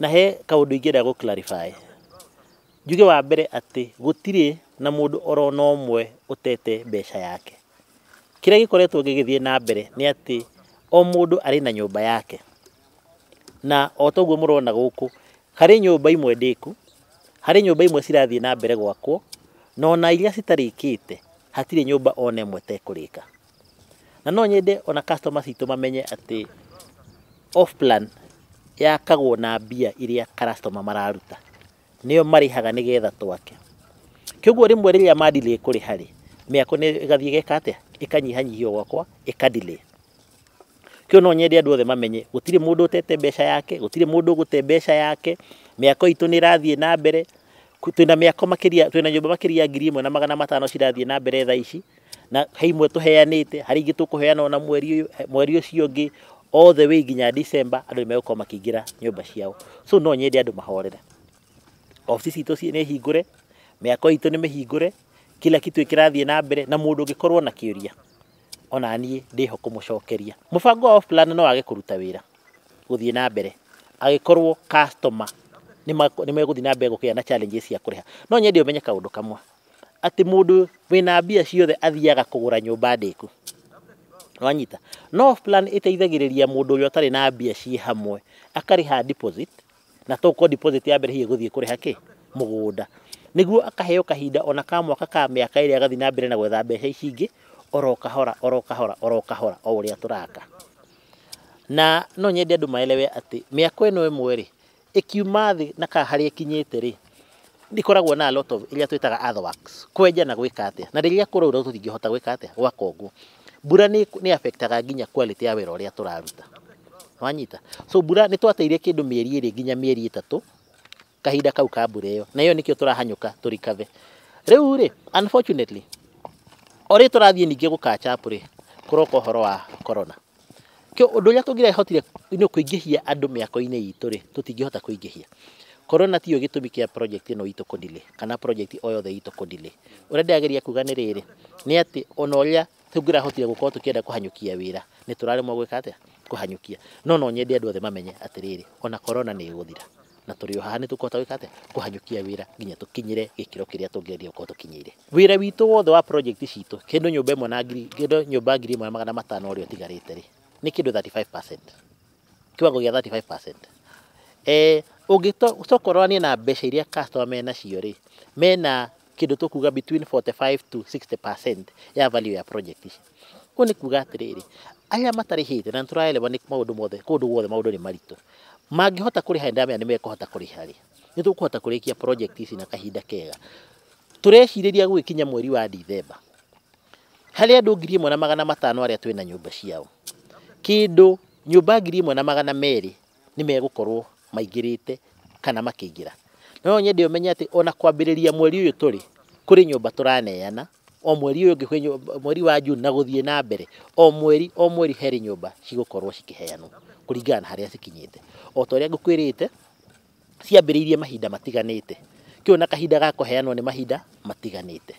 na he kaå ndå ingä nrä a gå njuge wa mbere atä gå tirä na må ndå orona å mwe å tete mbeca yake kä rä a gä koretwo ngä gä thiä nambere nä atä o må ndå arä na nyå mba yake na otoguo må rona gå kå harä nyå mba imwe ndä ku harä nyå mba imwe cirathiä nambere gwakwo na ona iria citarä kä te hatirä nyå mba ona ä mwe tekå rä ka na no nyende ona customers itå mamenye ati off plan ya yakagwo na mbia iria customer mararuta nĩyo marĩhaga nĩgetha twake kĩoguo rimwe rĩrĩa mandilä kå rä harĩ mĩako nĩ ĩgathiä geka atä ĩkanyihanyihio gwakwa ikadile kĩu no nyende andũ othe mamenye gutire mundu utete mbeca yake gutire mundu ũgũte mbeca yake miako itũ nĩ na mbere twĩna miako makiria twina nyumba makiria ngiri ĩmwe na magana matano cirathie na mbere thaa ici na he imwe tuheanite hari ingi tukuheana ona mweri mweri ucio ungi othe wi nginya December andu megukorwo makiingira nyumba ciao so no nyende andu mahorere ofisi citå nä hingå mĩako itũ nä mĩhingũre kila kitu kĩrathiĩ na mbere na mũndũ ũngĩkorwo na kĩũria ona niĩ ndĩho kũmũcokeria mũbango wa plan no wage kũruta wĩra gũthiĩ na mbere agĩkorwo customer nĩ megũthiĩ na mbere gũkĩa na challenges cia kũrĩha no nyende ũmenye kaũndũ kamwe atĩ mũndũ wĩna mbia ciothe athiaga kugura nyumba ndiku wanyita no plan ĩteithagĩrĩria mũndũ ũrĩa ũtarĩ na mbia ci hamwe akarĩha deposit na tokorwo deposit ya mbere hihi ĩgũthiĩ kũrĩha kĩ mũgũnda nĩguo akaheo kahinda ona ka mwaka ka miaka ĩrĩa gathi na mbere na gwetha mbeca ici ingĩ oroka hora oroka hora oroka hora o ũrĩa tũraka na no nyende andũ maelewe ati miako ĩno ĩmwe ri ĩkiuma thĩ na hari ĩkinyĩte ri ndikoragwo na lot of iria twitaga earthworks kwenja na gwika atia na riria kuro ro tuthi ngihota gwika atia gwa kongu bura ni ni affectaga nginya quality ya wera uria turaruta wanyita so bura ni twateire kindu mieri iri nginya mieri itatu kahinda kau ka bura iyo na iyo nikio turahanyuka turikave riu ri unfortunately ori turathie ningi gukachapuri kuroko horo wa corona kyo undu ya tugire hotire ni kuingihia andu miako ine iturire tutingihota kuingihia korona tiyo gitumi kia project ino ito kodile kana project o yothe itu kudile uria ndageria kuga ni riri ni ati ona uria tungirahotire gukorwo tukienda kuhanyukia wira ni turaremwo gwika atia kuhanyukia no no nyende andu othe mamenye atiriri ona korona ni iguthira na turi haha nä tå kota gwä ka atä kå hanyå wä ra nginya tå kinyä re gä kä ro kä rä a tå ngä geria gå korwo tå kinyä ire wä ra witå wothe wa citå kä ndå nyå mba ä mwe na kä ndå nyå mba ngiri ä mwe na magana matano å rä a å tigarä te rä nä kä ndå Ũngĩkorwo niĩ na mbeca iria customer menacio rĩ, mena kĩndũ tũkuga between forty five to sixty percent ya value ya project ici. Ũguo nĩ kuga atĩrĩrĩ, arĩa matarĩhĩte na nĩtũraerewa ni maũndũ mothe kũndũ guothe maũndũ nĩ maritũ, mangĩhota kũrĩha nĩndamenya nĩmekũhota kũrĩha rĩ, nĩtũkũhota kũrĩkia project ici na kahinda kega. Tũrecirĩria gũgĩkinya mweri wa Ndithemba, hali andũ ngiri ĩmwe na magana matano arĩa twĩna nyũmba ciao, kĩndũ nyũmba ngiri ĩmwe na magana merĩ nĩmegũkorwo maigirite kana makiingira no nyende umenye ati ona kwambiriria mweri uyu turi kuri nyumba turaneana o mweri uyu ngihwe mweri wa June na guthie na mbere o mweri o mweri heri nyumba cigukorwo cikiheanwo kuringana na haria cikinyite o ta ngukwirite ciambiriirie mahinda matiganite kiu na kahinda ga kuheanwo ni mahinda matiganite